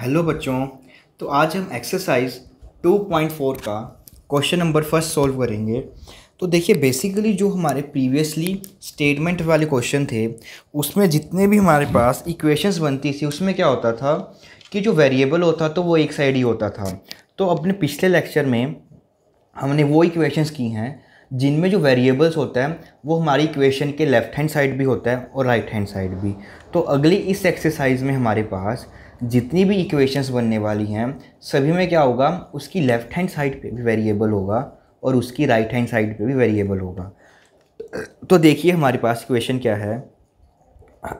hello बच्चों तो आज हम एक्सरसाइज 2.4 का क्वेश्चन नंबर फर्स्ट सॉल्व करेंगे तो देखिए बेसिकली जो हमारे प्रीवियसली स्टेटमेंट वाले क्वेश्चन थे उसमें जितने भी हमारे पास इक्वेशंस बनती थी उसमें क्या होता था कि जो वेरिएबल होता तो वो एक साइड ही होता था तो अपने पिछले लेक्चर में हमने वो इक्वेशंस की हैं जिनमें जो वेरिएबल्स होता है वो हमारी इक्वेशन के लेफ़्ट हैंड साइड भी होता है और राइट हैंड साइड भी तो अगली इस एक्सरसाइज में हमारे पास जितनी भी इक्वेशंस बनने वाली हैं सभी में क्या होगा उसकी लेफ़्ट हैंड साइड पे भी वेरिएबल होगा और उसकी राइट हैंड साइड पे भी वेरिएबल होगा तो देखिए हमारे पास क्वेश्चन क्या है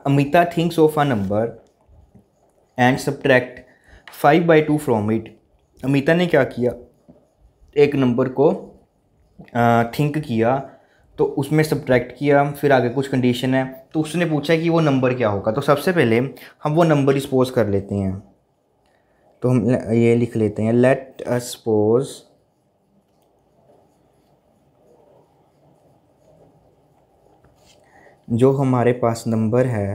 Amita thinks of a number and subtract five by two from it Amita ने क्या किया एक नंबर को थिंक किया तो उसमें सब्ट्रैक्ट किया फिर आगे कुछ कंडीशन है तो उसने पूछा कि वो नंबर क्या होगा तो सबसे पहले हम वो नंबर इस्पोज कर लेते हैं तो हम ये लिख लेते हैं लेट अस्पोज जो हमारे पास नंबर है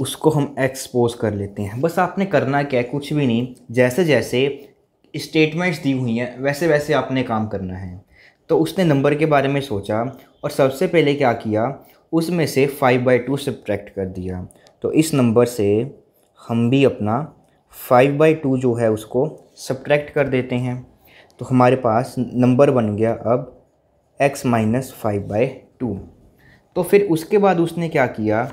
उसको हम एक्सपोज कर लेते हैं बस आपने करना क्या है कुछ भी नहीं जैसे जैसे स्टेटमेंट्स दी हुई हैं वैसे वैसे आपने काम करना है तो उसने नंबर के बारे में सोचा और सबसे पहले क्या किया उसमें से फाइव बाई टू सब्ट्रैक्ट कर दिया तो इस नंबर से हम भी अपना फाइव बाई टू जो है उसको सब्ट्रैक्ट कर देते हैं तो हमारे पास नंबर बन गया अब X minus five by two तो फिर उसके बाद उसने क्या किया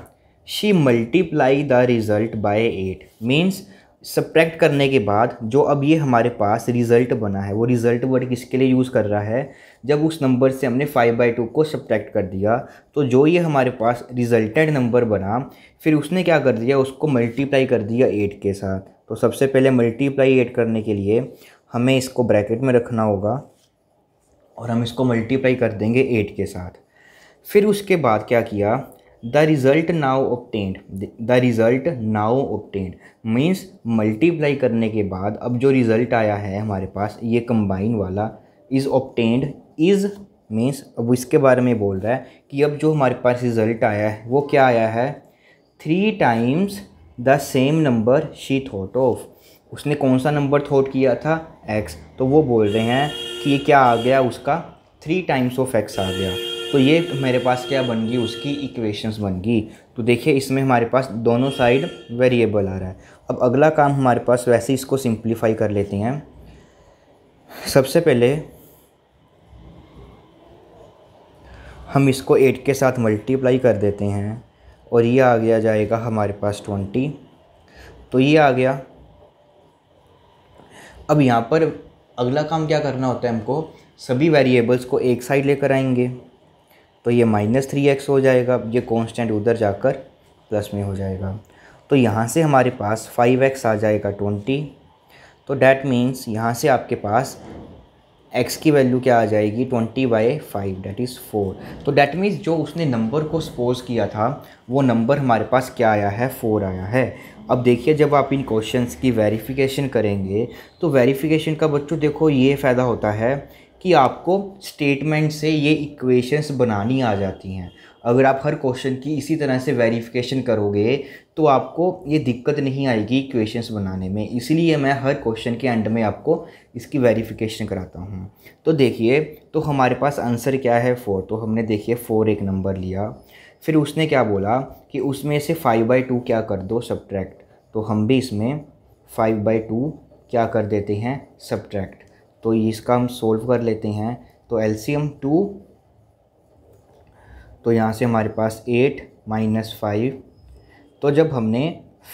she multiply the result by eight means subtract करने के बाद जो अब ये हमारे पास रिज़ल्ट बना है वो रिज़ल्ट वर्ड किसके लिए यूज़ कर रहा है जब उस नंबर से हमने फाइव बाई टू को सब्ट्रैक्ट कर दिया तो जो ये हमारे पास रिजल्टेड नंबर बना फिर उसने क्या कर दिया उसको मल्टीप्लाई कर दिया एट के साथ तो सबसे पहले मल्टीप्लाई एट करने के लिए हमें इसको ब्रैकेट में रखना होगा और हम इसको मल्टीप्लाई कर देंगे एट के साथ फिर उसके बाद क्या किया the result now obtained the result now obtained means multiply करने के बाद अब जो रिज़ल्ट आया है हमारे पास ये कम्बाइन वाला इज़ ऑप्टेंड इज़ मीन्स अब इसके बारे में बोल रहा है कि अब जो हमारे पास रिज़ल्ट आया है वो क्या आया है three times the same number she thought of उसने कौन सा नंबर थॉट किया था एक्स तो वो बोल रहे हैं कि ये क्या आ गया उसका थ्री टाइम्स ऑफ एक्स आ गया तो ये मेरे पास क्या बन गई उसकी इक्वेशंस बन गई तो देखिए इसमें हमारे पास दोनों साइड वेरिएबल आ रहा है अब अगला काम हमारे पास वैसे ही इसको सिंप्लीफाई कर लेते हैं सबसे पहले हम इसको एट के साथ मल्टीप्लाई कर देते हैं और ये आ गया जाएगा हमारे पास ट्वेंटी तो ये आ गया अब यहाँ पर अगला काम क्या करना होता है हमको सभी वेरिएबल्स को एक साइड लेकर आएंगे तो ये माइनस थ्री एक्स हो जाएगा ये कांस्टेंट उधर जाकर प्लस में हो जाएगा तो यहाँ से हमारे पास फाइव एक्स आ जाएगा ट्वेंटी तो डैट मीन्स यहाँ से आपके पास एक्स की वैल्यू क्या आ जाएगी twenty by five that is four तो डैट मीन्स जो उसने नंबर को सपोज किया था वो नंबर हमारे पास क्या आया है फोर आया है अब देखिए जब आप इन क्वेश्चंस की वेरिफिकेशन करेंगे तो वेरिफिकेशन का बच्चों देखो ये फ़ायदा होता है कि आपको स्टेटमेंट से ये इक्वेशंस बनानी आ जाती हैं अगर आप हर क्वेश्चन की इसी तरह से वेरिफिकेशन करोगे तो आपको ये दिक्कत नहीं आएगी इक्वेशंस बनाने में इसलिए मैं हर क्वेश्चन के एंड में आपको इसकी वेरिफिकेशन कराता हूँ तो देखिए तो हमारे पास आंसर क्या है फ़ोर तो हमने देखिए फ़ोर एक नंबर लिया फिर उसने क्या बोला कि उसमें से फाइव बाई टू क्या कर दो सब्ट्रैक्ट तो हम भी इसमें फाइव बाई टू क्या कर देते हैं सब्ट्रैक्ट तो इसका हम सोल्व कर लेते हैं तो एल सी एम टू तो यहाँ से हमारे पास एट माइनस फाइव तो जब हमने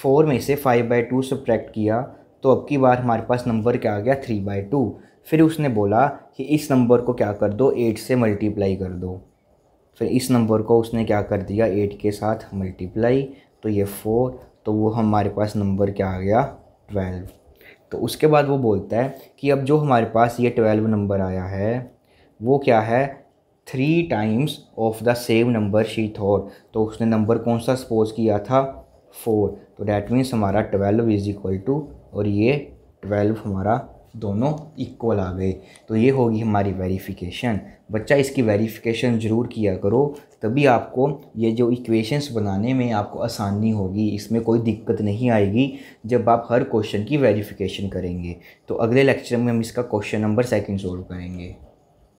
फोर में से फाइव बाई टू सब्ट्रैक्ट किया तो अब की बार हमारे पास नंबर क्या आ गया थ्री बाई टू फिर उसने बोला कि इस नंबर को क्या कर दो एट से मल्टीप्लाई कर दो फिर इस नंबर को उसने क्या कर दिया एट के साथ मल्टीप्लाई तो ये फोर तो वो हमारे पास नंबर क्या आ गया ट्वेल्व तो उसके बाद वो बोलता है कि अब जो हमारे पास ये ट्वेल्व नंबर आया है वो क्या है three times of the same number she thought तो उसने नंबर कौन सा सपोज किया था फोर तो डैट मीन्स हमारा ट्वेल्व इज़ इक्वल टू और ये ट्वेल्व हमारा दोनों इक्वल आ गए तो ये होगी हमारी वेरिफिकेशन बच्चा इसकी वेरिफिकेशन ज़रूर किया करो तभी आपको ये जो इक्वेशंस बनाने में आपको आसानी होगी इसमें कोई दिक्कत नहीं आएगी जब आप हर क्वेश्चन की वेरिफिकेशन करेंगे तो अगले लेक्चर में हम इसका क्वेश्चन नंबर सेकंड सोल्व करेंगे